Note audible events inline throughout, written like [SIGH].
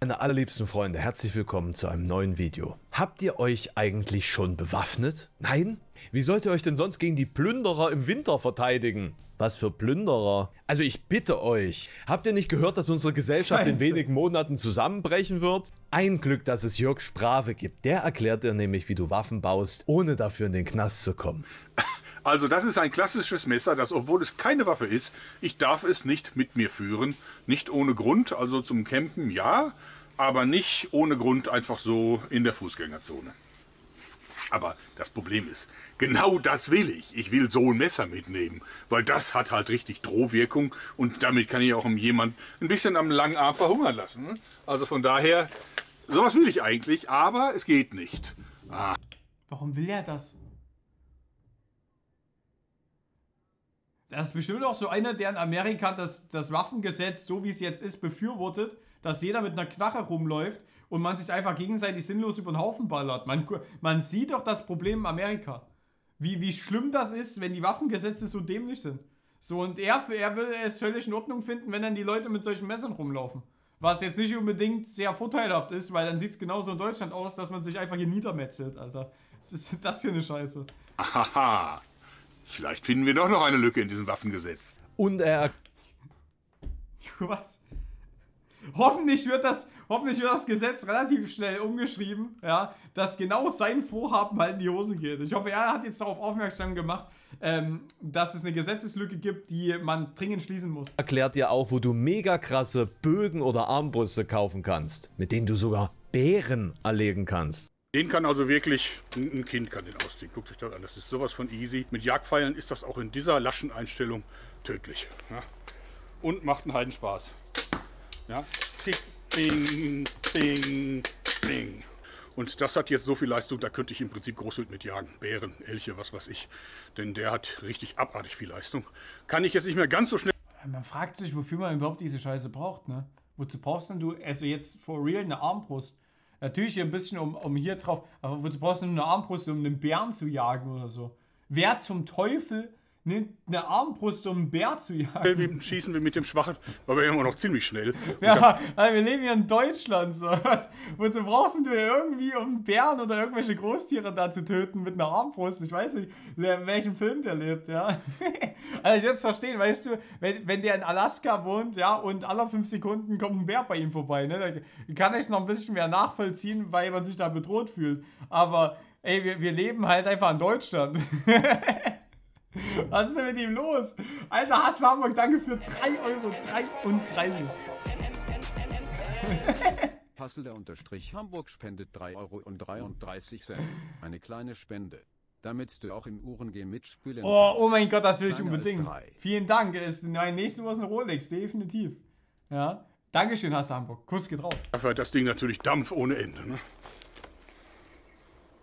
Meine allerliebsten Freunde, herzlich willkommen zu einem neuen Video. Habt ihr euch eigentlich schon bewaffnet? Nein? Wie sollt ihr euch denn sonst gegen die Plünderer im Winter verteidigen? Was für Plünderer? Also ich bitte euch, habt ihr nicht gehört, dass unsere Gesellschaft Scheiße. in wenigen Monaten zusammenbrechen wird? Ein Glück, dass es Jörg Sprave gibt. Der erklärt dir nämlich, wie du Waffen baust, ohne dafür in den Knast zu kommen. Also das ist ein klassisches Messer, das, obwohl es keine Waffe ist, ich darf es nicht mit mir führen. Nicht ohne Grund, also zum Campen ja, aber nicht ohne Grund einfach so in der Fußgängerzone. Aber das Problem ist, genau das will ich. Ich will so ein Messer mitnehmen, weil das hat halt richtig Drohwirkung und damit kann ich auch jemand ein bisschen am langen Arm verhungern lassen. Also von daher, sowas will ich eigentlich, aber es geht nicht. Ah. Warum will er das? Das ist bestimmt auch so einer, der in Amerika das, das Waffengesetz, so wie es jetzt ist, befürwortet, dass jeder mit einer Knarre rumläuft und man sich einfach gegenseitig sinnlos über den Haufen ballert. Man, man sieht doch das Problem in Amerika. Wie, wie schlimm das ist, wenn die Waffengesetze so dämlich sind. So, und er, er würde es völlig in Ordnung finden, wenn dann die Leute mit solchen Messern rumlaufen. Was jetzt nicht unbedingt sehr vorteilhaft ist, weil dann sieht es genauso in Deutschland aus, dass man sich einfach hier niedermetzelt, Alter. Was ist das für eine Scheiße? Aha. Vielleicht finden wir doch noch eine Lücke in diesem Waffengesetz. Und er. [LAUGHS] Was? Hoffentlich wird, das, hoffentlich wird das Gesetz relativ schnell umgeschrieben, ja, dass genau sein Vorhaben halt in die Hose geht. Ich hoffe, er hat jetzt darauf aufmerksam gemacht, ähm, dass es eine Gesetzeslücke gibt, die man dringend schließen muss. Erklärt dir auch, wo du mega krasse Bögen oder Armbrüste kaufen kannst, mit denen du sogar Bären erlegen kannst. Den kann also wirklich, ein Kind kann den ausziehen. Guckt euch das an, das ist sowas von easy. Mit Jagdpfeilen ist das auch in dieser laschen Einstellung tödlich. Ja. Und macht einen Heidenspaß. Ja. Tick, bing, bing, bing. Und das hat jetzt so viel Leistung, da könnte ich im Prinzip Großwild mit jagen. Bären, Elche, was weiß ich. Denn der hat richtig abartig viel Leistung. Kann ich jetzt nicht mehr ganz so schnell... Man fragt sich, wofür man überhaupt diese Scheiße braucht, ne? Wozu brauchst denn du, also jetzt for real, eine Armbrust? Natürlich ein bisschen um, um hier drauf, aber wozu brauchst du eine Armbrust, um einen Bären zu jagen oder so? Wer zum Teufel nimmt eine Armbrust, um einen Bär zu jagen. Wie schießen wir mit dem Schwachen, weil wir immer noch ziemlich schnell. [LAUGHS] Ja, also wir leben hier in Deutschland. So. Was, wozu brauchst du irgendwie, um Bären oder irgendwelche Großtiere da zu töten mit einer Armbrust? Ich weiß nicht, in welchem Film der lebt, ja. [LAUGHS] also ich würde es verstehen, weißt du, wenn, wenn der in Alaska wohnt, ja, und alle fünf Sekunden kommt ein Bär bei ihm vorbei, ne, dann kann ich es noch ein bisschen mehr nachvollziehen, weil man sich da bedroht fühlt. Aber ey, wir, wir leben halt einfach in Deutschland. [LAUGHS] [LAUGHS] Was ist denn mit ihm los? Alter, Hass Hamburg, danke für 3,33 Euro 33. Passelder [LAUGHS] unterstrich Hamburg spendet 3 Euro Eine kleine Spende. Damit du auch im UrenG mitspielen oh, kannst. Oh mein Gott, das will ich unbedingt. Vielen Dank. Ist, mein nächstes Mal ist ein Rolex, definitiv. Ja. Dankeschön, Hass Hamburg. Kuss geht raus. Dafür hat das Ding natürlich Dampf ohne Ende. Ne?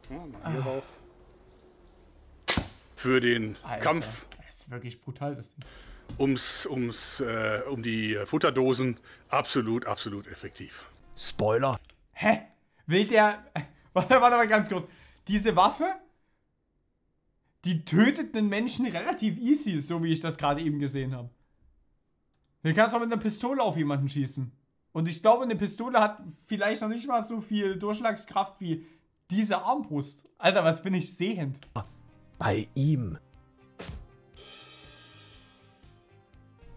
Ja, man, hier ah. auch für den Alter, Kampf. Das ist wirklich brutal, das Ding. Ums, ums, äh, um die Futterdosen. Absolut, absolut effektiv. Spoiler. Hä? Will der. [LAUGHS] Warte, warte mal ganz kurz. Diese Waffe, die tötet einen Menschen relativ easy, so wie ich das gerade eben gesehen habe. Du kannst auch mit einer Pistole auf jemanden schießen. Und ich glaube, eine Pistole hat vielleicht noch nicht mal so viel Durchschlagskraft wie diese Armbrust. Alter, was bin ich sehend? Ah bei ihm.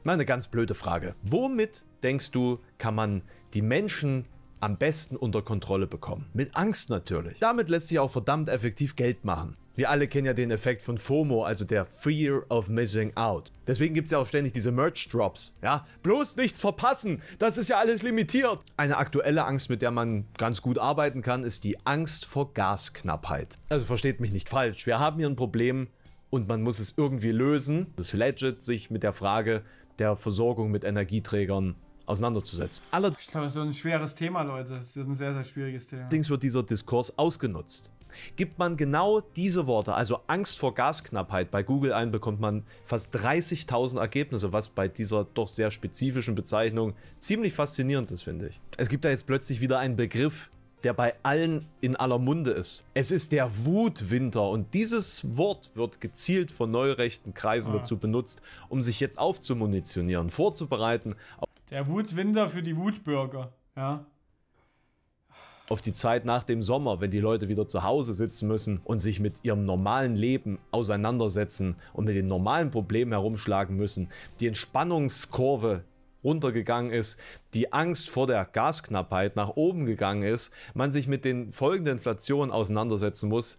Mal eine ganz blöde Frage. Womit, denkst du, kann man die Menschen am besten unter Kontrolle bekommen? Mit Angst natürlich. Damit lässt sich auch verdammt effektiv Geld machen. Wir alle kennen ja den Effekt von FOMO, also der Fear of Missing Out. Deswegen gibt es ja auch ständig diese Merch-Drops, ja? Bloß nichts verpassen, das ist ja alles limitiert. Eine aktuelle Angst, mit der man ganz gut arbeiten kann, ist die Angst vor Gasknappheit. Also versteht mich nicht falsch, wir haben hier ein Problem und man muss es irgendwie lösen. Das legit, sich mit der Frage der Versorgung mit Energieträgern auseinanderzusetzen. Aller ich glaube, es wird ein schweres Thema, Leute. Es wird ein sehr, sehr schwieriges Thema. Allerdings wird dieser Diskurs ausgenutzt. Gibt man genau diese Worte, also Angst vor Gasknappheit, bei Google ein, bekommt man fast 30.000 Ergebnisse, was bei dieser doch sehr spezifischen Bezeichnung ziemlich faszinierend ist, finde ich. Es gibt da jetzt plötzlich wieder einen Begriff, der bei allen in aller Munde ist. Es ist der Wutwinter und dieses Wort wird gezielt von neurechten Kreisen ah. dazu benutzt, um sich jetzt aufzumunitionieren, vorzubereiten. Der Wutwinter für die Wutbürger, ja auf die Zeit nach dem Sommer, wenn die Leute wieder zu Hause sitzen müssen und sich mit ihrem normalen Leben auseinandersetzen und mit den normalen Problemen herumschlagen müssen. Die Entspannungskurve runtergegangen ist, die Angst vor der Gasknappheit nach oben gegangen ist, man sich mit den folgenden Inflationen auseinandersetzen muss,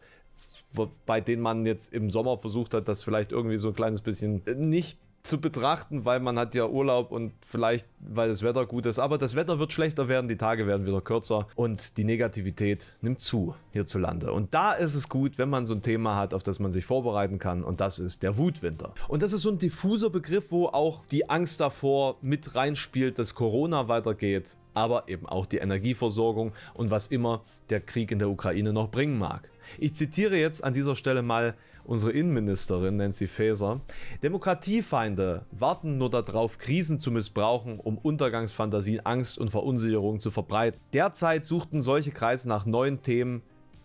bei denen man jetzt im Sommer versucht hat, das vielleicht irgendwie so ein kleines bisschen nicht zu betrachten, weil man hat ja Urlaub und vielleicht, weil das Wetter gut ist. Aber das Wetter wird schlechter werden, die Tage werden wieder kürzer und die Negativität nimmt zu hierzulande. Und da ist es gut, wenn man so ein Thema hat, auf das man sich vorbereiten kann und das ist der Wutwinter. Und das ist so ein diffuser Begriff, wo auch die Angst davor mit reinspielt, dass Corona weitergeht, aber eben auch die Energieversorgung und was immer der Krieg in der Ukraine noch bringen mag. Ich zitiere jetzt an dieser Stelle mal unsere Innenministerin Nancy Faeser. Demokratiefeinde warten nur darauf, Krisen zu missbrauchen, um Untergangsfantasien, Angst und Verunsicherung zu verbreiten. Derzeit suchten solche Kreise nach neuen Themen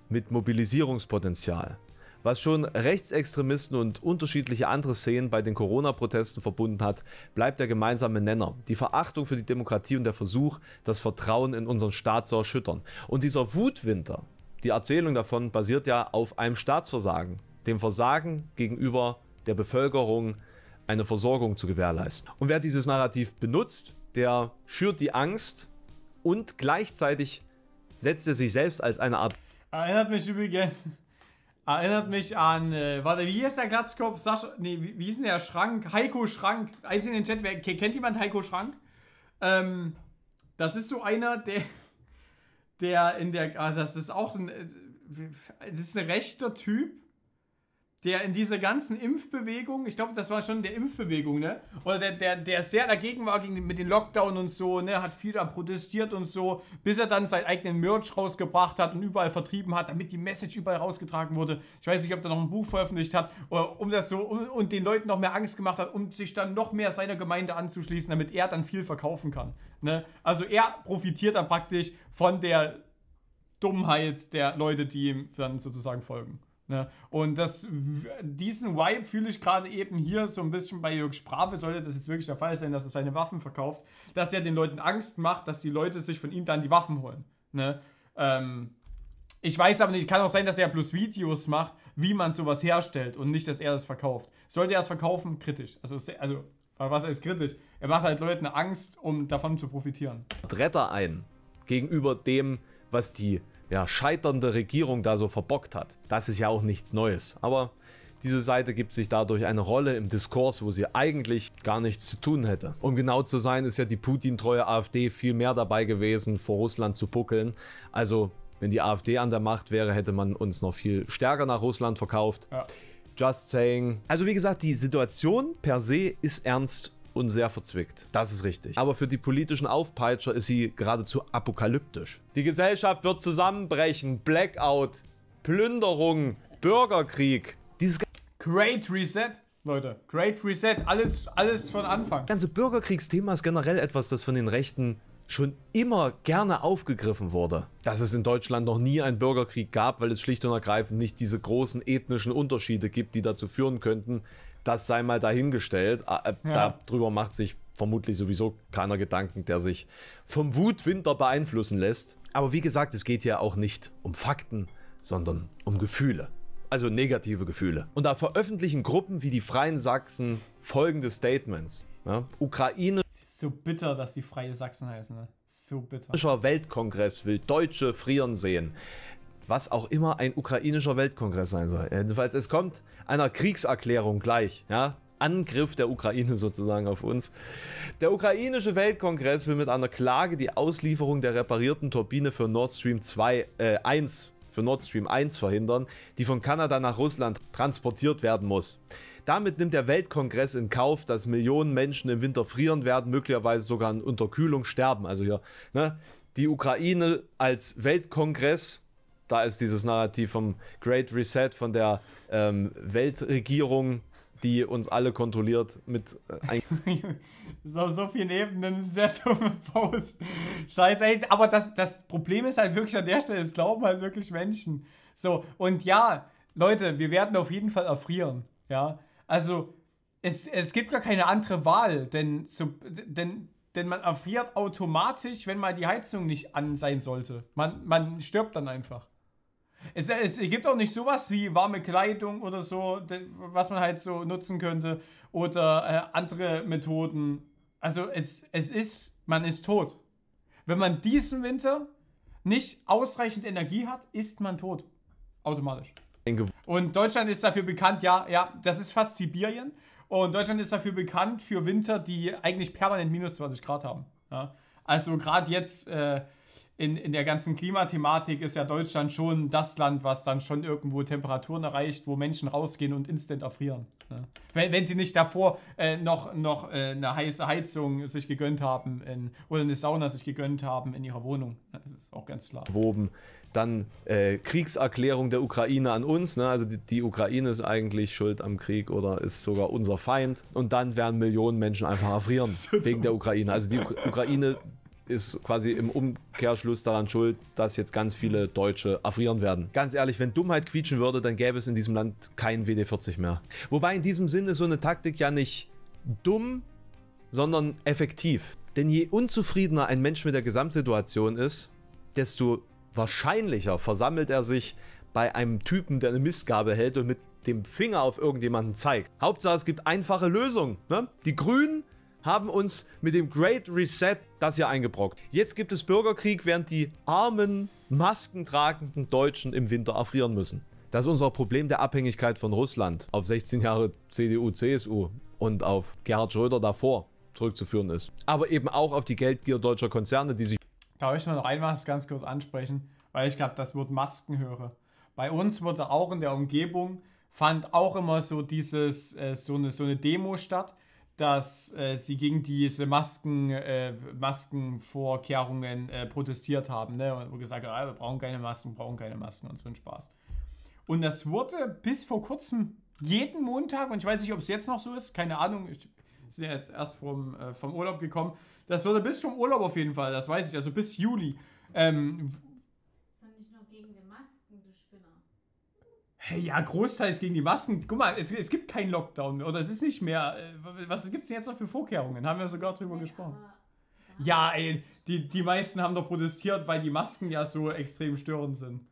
mit Mobilisierungspotenzial. Was schon Rechtsextremisten und unterschiedliche andere Szenen bei den Corona-Protesten verbunden hat, bleibt der gemeinsame Nenner. Die Verachtung für die Demokratie und der Versuch, das Vertrauen in unseren Staat zu erschüttern. Und dieser Wutwinter, die Erzählung davon basiert ja auf einem Staatsversagen, dem Versagen gegenüber der Bevölkerung eine Versorgung zu gewährleisten. Und wer dieses Narrativ benutzt, der schürt die Angst und gleichzeitig setzt er sich selbst als eine Art... Erinnert mich übrigens... Erinnert mich an, äh, warte, wie ist der Glatzkopf? Sascha, nee, wie, wie ist denn der Schrank? Heiko Schrank. Eins in den Chat, wer, kennt jemand Heiko Schrank? Ähm, das ist so einer, der der in der, ah, das ist auch ein, äh, das ist ein rechter Typ, der in dieser ganzen Impfbewegung, ich glaube, das war schon der Impfbewegung, ne? Oder der, der, der sehr dagegen war gegen, mit den Lockdown und so, ne? Hat viel da protestiert und so, bis er dann seinen eigenen Merch rausgebracht hat und überall vertrieben hat, damit die Message überall rausgetragen wurde. Ich weiß nicht, ob er noch ein Buch veröffentlicht hat, oder um das so, um, und den Leuten noch mehr Angst gemacht hat, um sich dann noch mehr seiner Gemeinde anzuschließen, damit er dann viel verkaufen kann, ne? Also er profitiert dann praktisch von der Dummheit der Leute, die ihm dann sozusagen folgen. Ne? Und das, diesen Vibe fühle ich gerade eben hier so ein bisschen bei Jörg Sprave, sollte das jetzt wirklich der Fall sein, dass er seine Waffen verkauft, dass er den Leuten Angst macht, dass die Leute sich von ihm dann die Waffen holen. Ne? Ähm, ich weiß aber nicht, kann auch sein, dass er bloß Videos macht, wie man sowas herstellt und nicht, dass er das verkauft. Sollte er es verkaufen, kritisch. Also, also was ist kritisch? Er macht halt Leuten Angst, um davon zu profitieren. Retter ein gegenüber dem, was die ja, scheiternde Regierung da so verbockt hat. Das ist ja auch nichts Neues. Aber diese Seite gibt sich dadurch eine Rolle im Diskurs, wo sie eigentlich gar nichts zu tun hätte. Um genau zu sein, ist ja die Putin-treue AfD viel mehr dabei gewesen, vor Russland zu buckeln. Also, wenn die AfD an der Macht wäre, hätte man uns noch viel stärker nach Russland verkauft. Ja. Just saying. Also wie gesagt, die Situation per se ist ernst und sehr verzwickt. Das ist richtig. Aber für die politischen Aufpeitscher ist sie geradezu apokalyptisch. Die Gesellschaft wird zusammenbrechen. Blackout, Plünderung, Bürgerkrieg. Dieses Great Reset? Leute, Great Reset, alles, alles von Anfang. Das ganze Bürgerkriegsthema ist generell etwas, das von den Rechten schon immer gerne aufgegriffen wurde. Dass es in Deutschland noch nie einen Bürgerkrieg gab, weil es schlicht und ergreifend nicht diese großen ethnischen Unterschiede gibt, die dazu führen könnten, das sei mal dahingestellt. Ah, äh, ja. Darüber macht sich vermutlich sowieso keiner Gedanken, der sich vom Wutwinter beeinflussen lässt. Aber wie gesagt, es geht ja auch nicht um Fakten, sondern um Gefühle. Also negative Gefühle. Und da veröffentlichen Gruppen wie die Freien Sachsen folgende Statements. Ja? Ukraine. so bitter, dass die Freie Sachsen heißen. Ne? So bitter. Weltkongress will Deutsche frieren sehen was auch immer ein ukrainischer Weltkongress sein soll. Jedenfalls, es kommt einer Kriegserklärung gleich, ja. Angriff der Ukraine [LAUGHS] sozusagen auf uns. Der ukrainische Weltkongress will mit einer Klage die Auslieferung der reparierten Turbine für Nord Stream 2, äh, 1 für Nord Stream 1 verhindern, die von Kanada nach Russland transportiert werden muss. Damit nimmt der Weltkongress in Kauf, dass Millionen Menschen im Winter frieren werden, möglicherweise sogar an Unterkühlung sterben. Also hier, ne? Die Ukraine als Weltkongress da ist dieses Narrativ vom Great Reset, von der ähm, Weltregierung, die uns alle kontrolliert mit äh, Das ist auf so vielen Ebenen sehr dumme Post. Scheiße, ey, aber das, das Problem ist halt wirklich an der Stelle, es glauben halt wirklich Menschen. So, und ja, Leute, wir werden auf jeden Fall erfrieren. Ja, also es, es gibt gar keine andere Wahl, denn, zu, denn, denn man erfriert automatisch, wenn mal die Heizung nicht an sein sollte. Man, man stirbt dann einfach. Es, es, gibt auch nicht sowas wie warme Kleidung oder so, was man halt so nutzen könnte oder äh, andere Methoden. Also es, es ist, man ist tot. Wenn man diesen Winter nicht ausreichend Energie hat, ist man tot. Automatisch. Und Deutschland ist dafür bekannt, ja, ja, das ist fast Sibirien. Und Deutschland ist dafür bekannt für Winter, die eigentlich permanent minus 20 Grad haben. Ja? Also gerade jetzt... Äh, in, in der ganzen Klimathematik ist ja Deutschland schon das Land, was dann schon irgendwo Temperaturen erreicht, wo Menschen rausgehen und instant erfrieren. Ne? Wenn, wenn sie nicht davor äh, noch, noch äh, eine heiße Heizung sich gegönnt haben in, oder eine Sauna sich gegönnt haben in ihrer Wohnung. Ne? Das ist auch ganz klar. Woben. Dann äh, Kriegserklärung der Ukraine an uns. Ne? Also die, die, Ukraine ist eigentlich schuld am Krieg oder ist sogar unser Feind. Und dann werden Millionen Menschen einfach erfrieren [LAUGHS] wegen der Ukraine. Also die Ukraine ist quasi im Umkehrschluss daran schuld, dass jetzt ganz viele Deutsche erfrieren werden. Ganz ehrlich, wenn Dummheit quietschen würde, dann gäbe es in diesem Land keinen WD-40 mehr. Wobei in diesem Sinne so eine Taktik ja nicht dumm, sondern effektiv. Denn je unzufriedener ein Mensch mit der Gesamtsituation ist, desto wahrscheinlicher versammelt er sich bei einem Typen, der eine Mistgabe hält und mit dem Finger auf irgendjemanden zeigt. Hauptsache es gibt einfache Lösungen. Ne? Die Grünen haben uns mit dem Great Reset das hier eingebrockt. Jetzt gibt es Bürgerkrieg, während die armen, maskentragenden Deutschen im Winter erfrieren müssen. Das ist unser Problem der Abhängigkeit von Russland auf 16 Jahre CDU, CSU und auf Gerhard Schröder davor zurückzuführen ist. Aber eben auch auf die Geldgier deutscher Konzerne, die sich... Darf ich ich noch einmal das ganz kurz ansprechen, weil ich gerade das Wort Masken höre. Bei uns wurde auch in der Umgebung, fand auch immer so dieses, äh, so, eine, so eine Demo statt, dass äh, sie gegen diese Masken, äh, Maskenvorkehrungen äh, protestiert haben ne? und gesagt haben, ah, wir brauchen keine Masken, wir brauchen keine Masken und so ein Spaß. Und das wurde bis vor kurzem jeden Montag, und ich weiß nicht, ob es jetzt noch so ist, keine Ahnung, ich bin ja jetzt erst vom, äh, vom Urlaub gekommen, das wurde bis zum Urlaub auf jeden Fall, das weiß ich, also bis Juli, ähm, Hey, ja, großteils gegen die Masken. Guck mal, es, es gibt keinen Lockdown mehr. Oder es ist nicht mehr. Äh, was gibt es denn jetzt noch für Vorkehrungen? Haben wir sogar drüber ja, gesprochen. Ja, ey, die, die meisten haben doch protestiert, weil die Masken ja so extrem störend sind.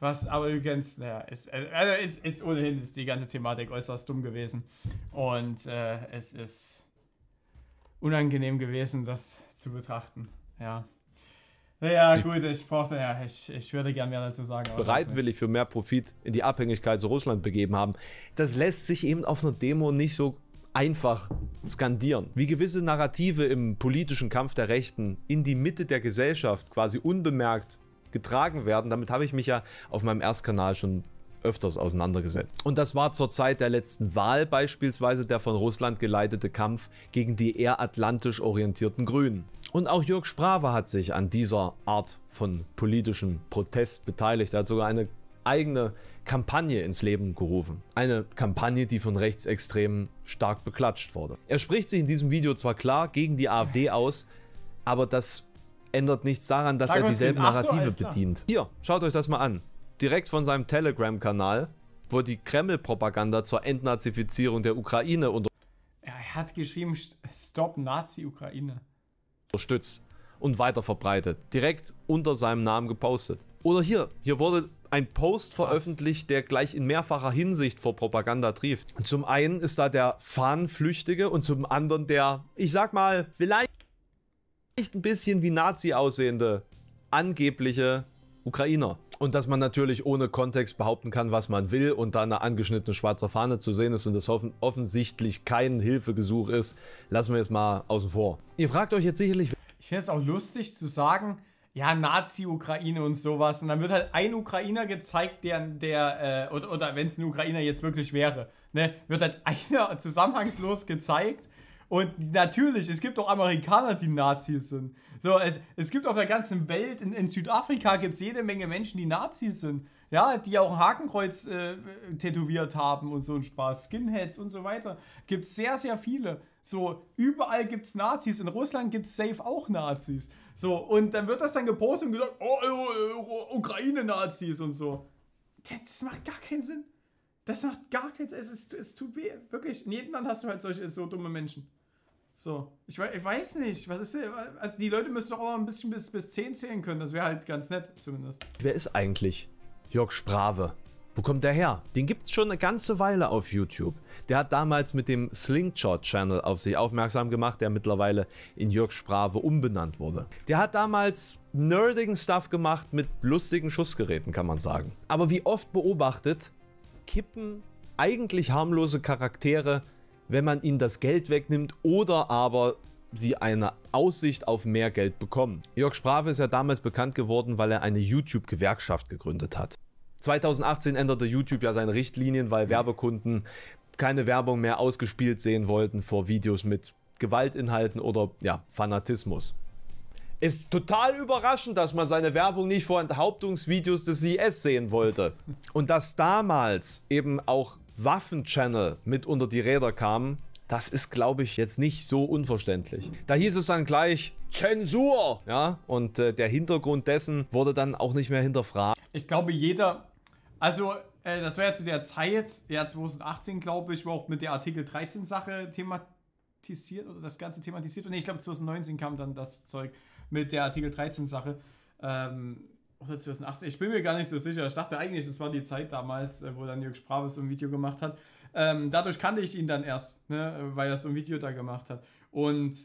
Was aber übrigens, naja, ist, ist, äh, also ist ohnehin ist die ganze Thematik äußerst dumm gewesen. Und äh, es ist unangenehm gewesen, das zu betrachten. Ja. Naja, gut, ich brauchte, ja, ich, ich würde gern mehr dazu sagen. Bereitwillig für mehr Profit in die Abhängigkeit zu Russland begeben haben. Das lässt sich eben auf einer Demo nicht so einfach skandieren. Wie gewisse Narrative im politischen Kampf der Rechten in die Mitte der Gesellschaft quasi unbemerkt getragen werden, damit habe ich mich ja auf meinem Erstkanal schon öfters auseinandergesetzt. Und das war zur Zeit der letzten Wahl beispielsweise der von Russland geleitete Kampf gegen die eher atlantisch orientierten Grünen. Und auch Jörg Sprave hat sich an dieser Art von politischem Protest beteiligt. Er hat sogar eine eigene Kampagne ins Leben gerufen. Eine Kampagne, die von Rechtsextremen stark beklatscht wurde. Er spricht sich in diesem Video zwar klar gegen die AfD aus, aber das ändert nichts daran, dass Sag er dieselben Narrative bedient. Hier, schaut euch das mal an direkt von seinem Telegram-Kanal, wo die Kreml-Propaganda zur Entnazifizierung der Ukraine unter er hat geschrieben, Stop Nazi-Ukraine. Unterstützt und weiter verbreitet. Direkt unter seinem Namen gepostet. Oder hier, hier wurde ein Post Krass. veröffentlicht, der gleich in mehrfacher Hinsicht vor Propaganda trieft. Zum einen ist da der Fahnenflüchtige und zum anderen der, ich sag mal, vielleicht ein bisschen wie Nazi aussehende, angebliche Ukrainer. Und dass man natürlich ohne Kontext behaupten kann, was man will und da eine angeschnittene schwarze Fahne zu sehen ist und das offen offensichtlich kein Hilfegesuch ist, lassen wir jetzt mal außen vor. Ihr fragt euch jetzt sicherlich... Ich finde es auch lustig zu sagen, ja, Nazi-Ukraine und sowas. Und dann wird halt ein Ukrainer gezeigt, der, der äh, oder, oder wenn es ein Ukrainer jetzt wirklich wäre, ne, wird halt [LAUGHS] einer zusammenhangslos gezeigt und natürlich, es gibt auch Amerikaner, die Nazis sind. So, es, es gibt auf der ganzen Welt, in, in Südafrika gibt es jede Menge Menschen, die Nazis sind. Ja, die auch ein Hakenkreuz äh, tätowiert haben und so ein Spaß. Skinheads und so weiter. Gibt es sehr, sehr viele. So, überall gibt es Nazis. In Russland gibt es safe auch Nazis. So, und dann wird das dann gepostet und gesagt, oh, oh, oh, oh Ukraine-Nazis und so. Das macht gar keinen Sinn. Das macht gar keinen Sinn. Es, ist, es tut weh. Wirklich. In jedem Land hast du halt solche so dumme Menschen. So, ich, we ich weiß nicht, was ist denn, also die Leute müssen doch auch ein bisschen bis, bis 10 zählen können, das wäre halt ganz nett zumindest. Wer ist eigentlich Jörg Sprave? Wo kommt der her? Den gibt es schon eine ganze Weile auf YouTube. Der hat damals mit dem Slingshot Channel auf sich aufmerksam gemacht, der mittlerweile in Jörg Sprave umbenannt wurde. Der hat damals nerdigen Stuff gemacht mit lustigen Schussgeräten, kann man sagen. Aber wie oft beobachtet, kippen eigentlich harmlose Charaktere wenn man ihnen das Geld wegnimmt oder aber sie eine Aussicht auf mehr Geld bekommen. Jörg Sprave ist ja damals bekannt geworden, weil er eine YouTube-Gewerkschaft gegründet hat. 2018 änderte YouTube ja seine Richtlinien, weil Werbekunden keine Werbung mehr ausgespielt sehen wollten vor Videos mit Gewaltinhalten oder ja, Fanatismus. Ist total überraschend, dass man seine Werbung nicht vor Enthauptungsvideos des IS sehen wollte. Und dass damals eben auch Waffenchannel mit unter die Räder kamen, das ist, glaube ich, jetzt nicht so unverständlich. Da hieß es dann gleich Zensur, ja, und äh, der Hintergrund dessen wurde dann auch nicht mehr hinterfragt. Ich glaube, jeder, also äh, das war ja zu der Zeit, ja 2018, glaube ich, war auch mit der Artikel 13 Sache thematisiert oder das Ganze thematisiert. Und nee, ich glaube, 2019 kam dann das Zeug mit der Artikel 13 Sache. Ähm, oder 2018, ich bin mir gar nicht so sicher. Ich dachte eigentlich, das war die Zeit damals, äh, wo dann Jörg Sprabe so ein Video gemacht hat. Ähm, dadurch kannte ich ihn dann erst, ne, weil er so ein Video da gemacht hat. Und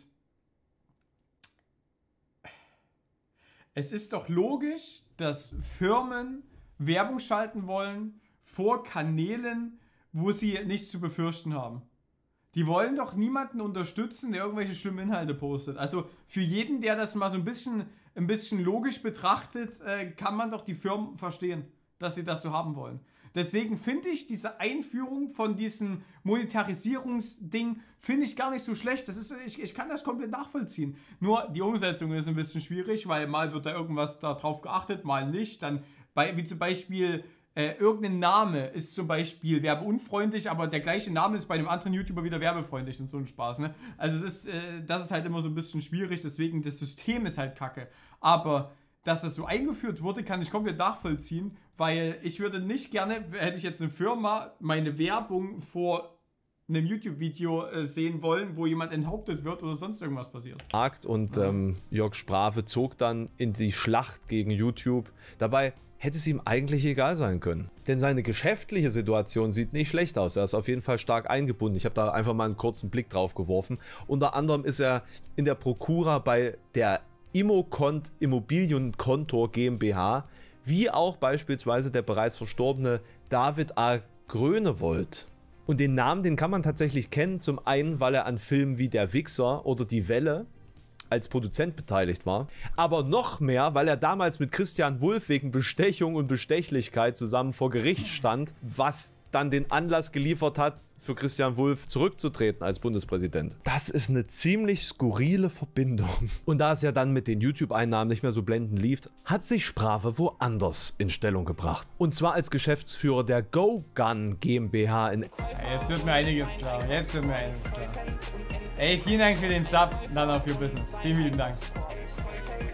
es ist doch logisch, dass Firmen Werbung schalten wollen vor Kanälen, wo sie nichts zu befürchten haben. Die wollen doch niemanden unterstützen, der irgendwelche schlimmen Inhalte postet. Also für jeden, der das mal so ein bisschen, ein bisschen logisch betrachtet, äh, kann man doch die Firmen verstehen, dass sie das so haben wollen. Deswegen finde ich diese Einführung von diesem Monetarisierungsding, finde ich gar nicht so schlecht. Das ist, ich, ich kann das komplett nachvollziehen. Nur die Umsetzung ist ein bisschen schwierig, weil mal wird da irgendwas darauf geachtet, mal nicht. Dann bei, wie zum Beispiel äh, irgendein Name ist zum Beispiel werbeunfreundlich, aber der gleiche Name ist bei einem anderen YouTuber wieder werbefreundlich und so ein Spaß, ne? Also es ist, äh, das ist halt immer so ein bisschen schwierig, deswegen das System ist halt kacke. Aber dass das so eingeführt wurde, kann ich komplett nachvollziehen, weil ich würde nicht gerne, hätte ich jetzt eine Firma, meine Werbung vor einem YouTube-Video äh, sehen wollen, wo jemand enthauptet wird oder sonst irgendwas passiert. Markt und ähm, Jörg Sprave zog dann in die Schlacht gegen YouTube. Dabei hätte es ihm eigentlich egal sein können. Denn seine geschäftliche Situation sieht nicht schlecht aus. Er ist auf jeden Fall stark eingebunden. Ich habe da einfach mal einen kurzen Blick drauf geworfen. Unter anderem ist er in der Prokura bei der Immocont Immobilienkontor GmbH, wie auch beispielsweise der bereits verstorbene David A. Grönewold. Und den Namen, den kann man tatsächlich kennen. Zum einen, weil er an Filmen wie Der Wichser oder Die Welle als Produzent beteiligt war. Aber noch mehr, weil er damals mit Christian Wulff wegen Bestechung und Bestechlichkeit zusammen vor Gericht stand, was dann den Anlass geliefert hat, für Christian Wulff zurückzutreten als Bundespräsident. Das ist eine ziemlich skurrile Verbindung. Und da es ja dann mit den YouTube-Einnahmen nicht mehr so blendend lief, hat sich Sprave woanders in Stellung gebracht. Und zwar als Geschäftsführer der GoGun GmbH in... Jetzt wird mir einiges klar. Jetzt wird mir einiges klar. Ey, vielen Dank für den Sub, Dann auf für Business. Vielen, vielen Dank.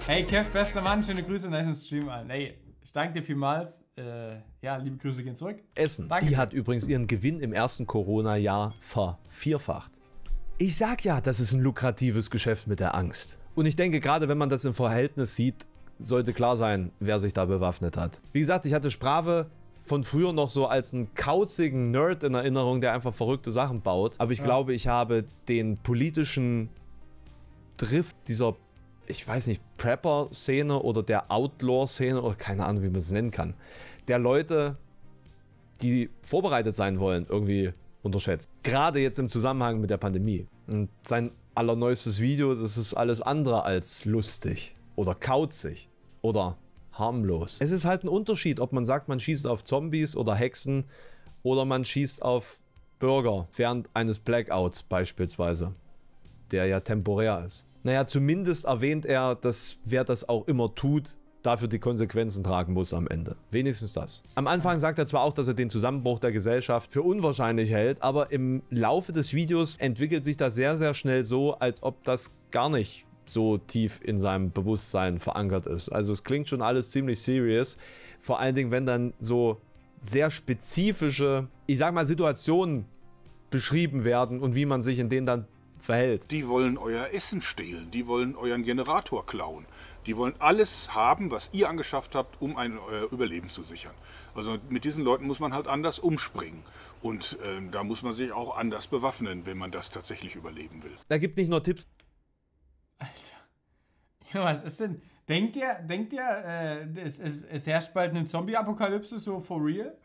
Hey Kev, bester Mann, schöne Grüße, nice Stream an. Ey, ich danke dir vielmals äh, ja, liebe Grüße gehen zurück. Essen. Danke. Die hat übrigens ihren Gewinn im ersten Corona-Jahr vervierfacht. Ich sag ja, das ist ein lukratives Geschäft mit der Angst. Und ich denke, gerade wenn man das im Verhältnis sieht, sollte klar sein, wer sich da bewaffnet hat. Wie gesagt, ich hatte Sprave von früher noch so als einen kauzigen Nerd in Erinnerung, der einfach verrückte Sachen baut. Aber ich ja. glaube, ich habe den politischen Drift dieser ich weiß nicht, Prepper-Szene oder der Outlaw-Szene oder keine Ahnung, wie man es nennen kann, der Leute, die vorbereitet sein wollen, irgendwie unterschätzt. Gerade jetzt im Zusammenhang mit der Pandemie. Und sein allerneuestes Video, das ist alles andere als lustig oder kauzig oder harmlos. Es ist halt ein Unterschied, ob man sagt, man schießt auf Zombies oder Hexen oder man schießt auf Bürger während eines Blackouts beispielsweise, der ja temporär ist. Naja, zumindest erwähnt er, dass wer das auch immer tut, dafür die Konsequenzen tragen muss am Ende. Wenigstens das. Am Anfang sagt er zwar auch, dass er den Zusammenbruch der Gesellschaft für unwahrscheinlich hält, aber im Laufe des Videos entwickelt sich das sehr, sehr schnell so, als ob das gar nicht so tief in seinem Bewusstsein verankert ist. Also es klingt schon alles ziemlich serious. Vor allen Dingen, wenn dann so sehr spezifische, ich sag mal, Situationen beschrieben werden und wie man sich in denen dann verhält. Die wollen euer Essen stehlen, die wollen euren Generator klauen. Die wollen alles haben, was ihr angeschafft habt, um ein äh, Überleben zu sichern. Also mit diesen Leuten muss man halt anders umspringen. Und äh, da muss man sich auch anders bewaffnen, wenn man das tatsächlich überleben will. Da gibt nicht nur Tipps. Alter. Ja, was ist denn? Denkt ihr, denkt ihr, äh, es, es, es herrscht bald eine Zombie-Apokalypse so for real?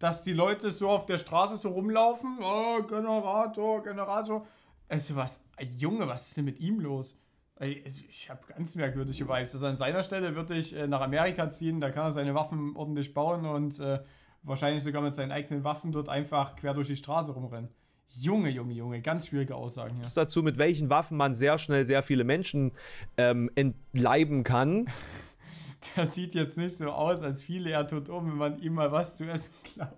Dass die Leute so auf der Straße so rumlaufen? Oh, Generator, Generator. Also was, Junge, was ist denn mit ihm los? Also, ich habe ganz merkwürdige Vibes. Also an seiner Stelle würde ich äh, nach Amerika ziehen, da kann er seine Waffen ordentlich bauen und äh, wahrscheinlich sogar mit seinen eigenen Waffen dort einfach quer durch die Straße rumrennen. Junge, Junge, Junge, ganz schwierige Aussagen hier. Ja. Dazu, mit welchen Waffen man sehr schnell sehr viele Menschen ähm, entleiben kann. Das [LAUGHS] sieht jetzt nicht so aus, als viele er tot um, wenn man ihm mal was zu essen klaut.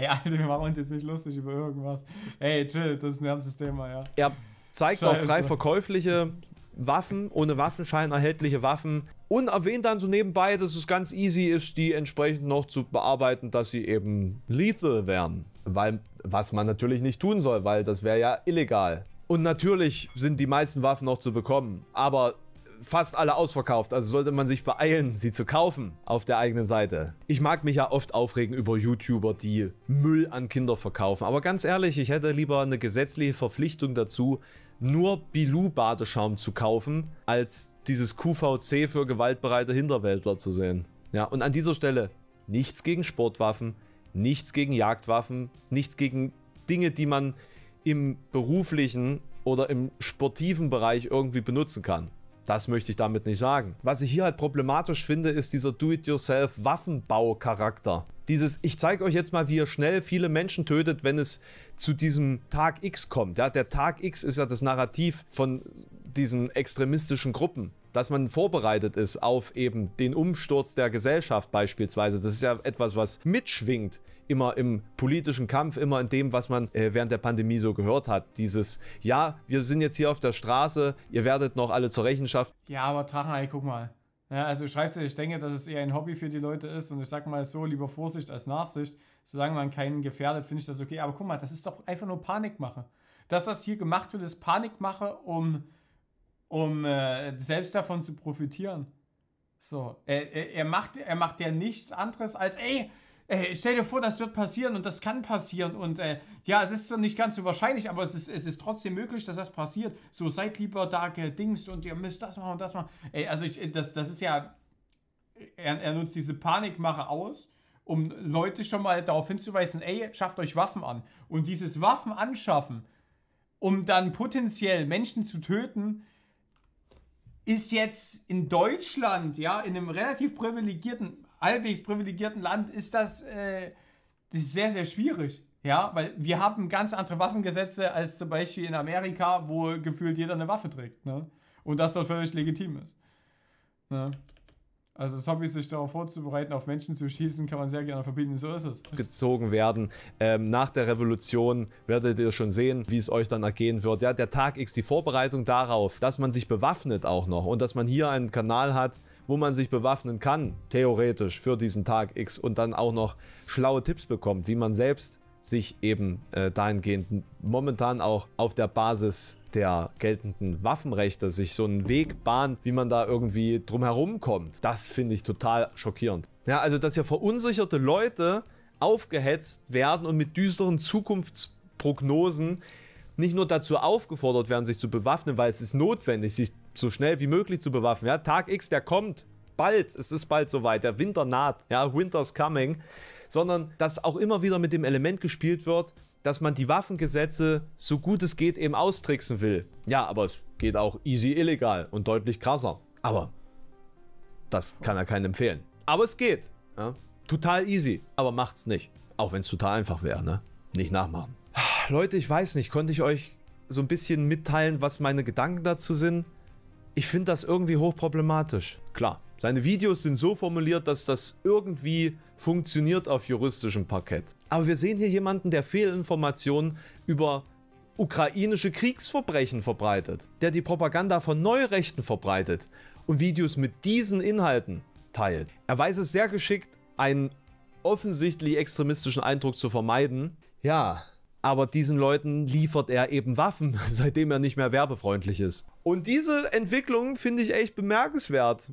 Ey, Alter, wir machen uns jetzt nicht lustig über irgendwas. Ey, chill, das ist ein ernstes Thema, ja. Er zeigt Scheiße. auf frei verkäufliche Waffen, ohne Waffenschein erhältliche Waffen und erwähnt dann so nebenbei, dass es ganz easy ist, die entsprechend noch zu bearbeiten, dass sie eben lethal wären. Weil, was man natürlich nicht tun soll, weil das wäre ja illegal. Und natürlich sind die meisten Waffen noch zu bekommen, aber fast alle ausverkauft, also sollte man sich beeilen, sie zu kaufen auf der eigenen Seite. Ich mag mich ja oft aufregen über YouTuber, die Müll an Kinder verkaufen, aber ganz ehrlich, ich hätte lieber eine gesetzliche Verpflichtung dazu, nur Bilou-Badeschaum zu kaufen, als dieses QVC für gewaltbereite Hinterwäldler zu sehen. Ja, und an dieser Stelle nichts gegen Sportwaffen, nichts gegen Jagdwaffen, nichts gegen Dinge, die man im beruflichen oder im sportiven Bereich irgendwie benutzen kann. Das möchte ich damit nicht sagen. Was ich hier halt problematisch finde, ist dieser Do-it-yourself-Waffenbau-Charakter. Dieses, ich zeige euch jetzt mal, wie ihr schnell viele Menschen tötet, wenn es zu diesem Tag X kommt. Ja, der Tag X ist ja das Narrativ von diesen extremistischen Gruppen dass man vorbereitet ist auf eben den Umsturz der Gesellschaft beispielsweise. Das ist ja etwas, was mitschwingt immer im politischen Kampf, immer in dem, was man äh, während der Pandemie so gehört hat. Dieses, ja, wir sind jetzt hier auf der Straße, ihr werdet noch alle zur Rechenschaft. Ja, aber Drachenei, guck mal. Ja, also ja, ich denke, dass es eher ein Hobby für die Leute ist und ich sag mal so, lieber Vorsicht als Nachsicht. Solange man keinen gefährdet, finde ich das okay. Aber guck mal, das ist doch einfach nur Panikmache. Das, was hier gemacht wird, ist Panikmache, um um äh, selbst davon zu profitieren. So, er, er, macht, er macht ja nichts anderes als, ey, ey, stell dir vor, das wird passieren und das kann passieren und äh, ja, es ist so nicht ganz so wahrscheinlich, aber es ist, es ist trotzdem möglich, dass das passiert. So, seid lieber da gedingst und ihr müsst das machen und das machen. Ey, also ich, das, das ist ja, er, er nutzt diese Panikmache aus, um Leute schon mal darauf hinzuweisen, ey, schafft euch Waffen an. Und dieses Waffen anschaffen, um dann potenziell Menschen zu töten, ist jetzt in Deutschland, ja, in einem relativ privilegierten, halbwegs privilegierten Land, ist das, äh, das ist sehr, sehr schwierig. Ja, weil wir haben ganz andere Waffengesetze als zum Beispiel in Amerika, wo gefühlt jeder eine Waffe trägt. Ne? Und das dort völlig legitim ist. Ne? Also Zombies sich darauf vorzubereiten, auf Menschen zu schießen, kann man sehr gerne verbinden. so ist es. Gezogen werden. Ähm, nach der Revolution werdet ihr schon sehen, wie es euch dann ergehen wird. Ja, der Tag X, die Vorbereitung darauf, dass man sich bewaffnet auch noch und dass man hier einen Kanal hat, wo man sich bewaffnen kann, theoretisch, für diesen Tag X und dann auch noch schlaue Tipps bekommt, wie man selbst sich eben äh, dahingehend momentan auch auf der Basis der geltenden Waffenrechte sich so einen Weg bahnt, wie man da irgendwie drumherum kommt. Das finde ich total schockierend. Ja, also dass hier verunsicherte Leute aufgehetzt werden und mit düsteren Zukunftsprognosen nicht nur dazu aufgefordert werden, sich zu bewaffnen, weil es ist notwendig, sich so schnell wie möglich zu bewaffnen. Ja, Tag X, der kommt. Bald, es ist bald soweit, der Winter naht. Ja, Winter's coming sondern dass auch immer wieder mit dem Element gespielt wird, dass man die Waffengesetze so gut es geht eben austricksen will. Ja, aber es geht auch easy illegal und deutlich krasser. Aber das kann er keinen empfehlen. Aber es geht. Ja? Total easy, aber macht's nicht. Auch wenn es total einfach wäre, ne? Nicht nachmachen. Leute, ich weiß nicht, konnte ich euch so ein bisschen mitteilen, was meine Gedanken dazu sind? Ich finde das irgendwie hochproblematisch. Klar, seine Videos sind so formuliert, dass das irgendwie funktioniert auf juristischem Parkett. Aber wir sehen hier jemanden, der Fehlinformationen über ukrainische Kriegsverbrechen verbreitet, der die Propaganda von Neurechten verbreitet und Videos mit diesen Inhalten teilt. Er weiß es sehr geschickt, einen offensichtlich extremistischen Eindruck zu vermeiden. Ja, aber diesen Leuten liefert er eben Waffen, [LAUGHS] seitdem er nicht mehr werbefreundlich ist. Und diese Entwicklung finde ich echt bemerkenswert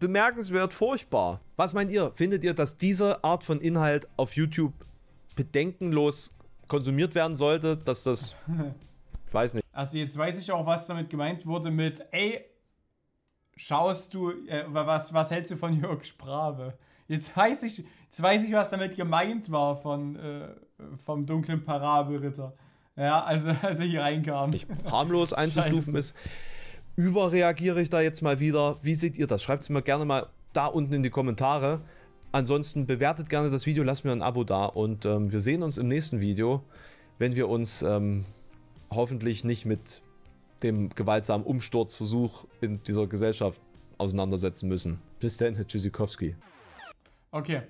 bemerkenswert furchtbar. Was meint ihr? Findet ihr, dass diese Art von Inhalt auf YouTube bedenkenlos konsumiert werden sollte? Dass das... [LAUGHS] Ich weiß nicht. Also jetzt weiß ich auch, was damit gemeint wurde mit, ey, schaust du, äh, was, was hältst du von Jörg Sprave? Jetzt weiß ich, jetzt weiß ich, was damit gemeint war von, äh, vom dunklen Parabelritter. Ja, also [LAUGHS] als er hier reinkam. Ich, harmlos einzustufen Scheiße. ist. Überreagiere ich da jetzt mal wieder? Wie seht ihr das? Schreibt es mir gerne mal da unten in die Kommentare. Ansonsten bewertet gerne das Video, lasst mir ein Abo da und ähm, wir sehen uns im nächsten Video, wenn wir uns ähm, hoffentlich nicht mit dem gewaltsamen Umsturzversuch in dieser Gesellschaft auseinandersetzen müssen. Bis dann, Herr Tschüssikowski. Okay.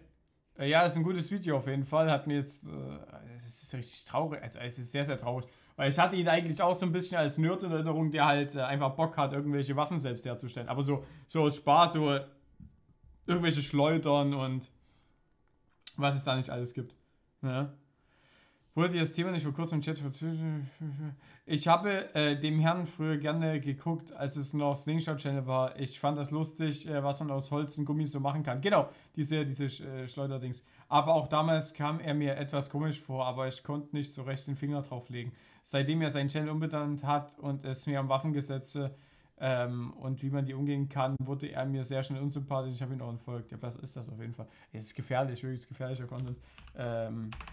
Äh, ja, ist ein gutes Video auf jeden Fall. Hat mir jetzt. Äh, es ist richtig traurig. Also, es ist sehr, sehr traurig. Weil ich hatte ihn eigentlich auch so ein bisschen als Nerd in Erinnerung, der halt äh, einfach Bock hat, irgendwelche Waffen selbst herzustellen. Aber so, so aus Spaß, so irgendwelche Schleudern und was es da nicht alles gibt. Ja. Ne? Wollt ihr das Thema nicht vor kurzem im Chat vertischen? Ich habe äh, dem Herrn früher gerne geguckt, als es noch Slingshot Channel war. Ich fand das lustig, äh, was man aus Holz und Gummi so machen kann. Genau, diese, diese äh, Schleuderdings. Aber auch damals kam er mir etwas komisch vor, aber ich konnte nicht so recht den Finger drauf legen. Seitdem er seinen Channel umbenannt hat und es mir am Waffengesetze ähm, und wie man die umgehen kann, wurde er mir sehr schnell unsympathisch. Ich habe ihn auch entfolgt. Ja, das ist das auf jeden Fall. Es ist gefährlich, wirklich gefährlicher Content. Ähm,